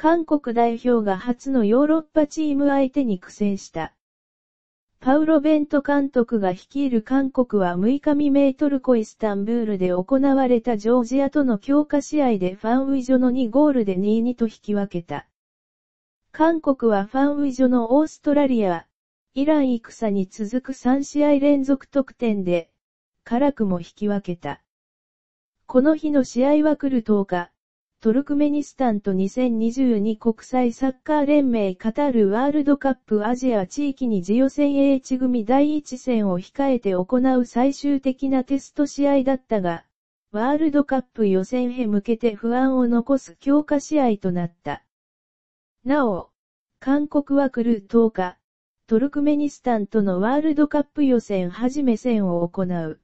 韓国代表が初のヨーロッパチーム相手に苦戦した。パウロ・ベント監督が率いる韓国は6日未明トルコイスタンブールで行われたジョージアとの強化試合でファンウィジョの2ゴールで2-2と引き分けた。韓国はファンウィジョのオーストラリア、イラン戦に続く3試合連続得点で、辛くも引き分けた。この日の試合は来る10日、トルクメニスタンと2022国際サッカー連盟カタールワールドカップアジア地域に次予選 H 組第1戦を控えて行う最終的なテスト試合だったが、ワールドカップ予選へ向けて不安を残す強化試合となった。なお、韓国は来る10日、トルクメニスタンとのワールドカップ予選初め戦を行う。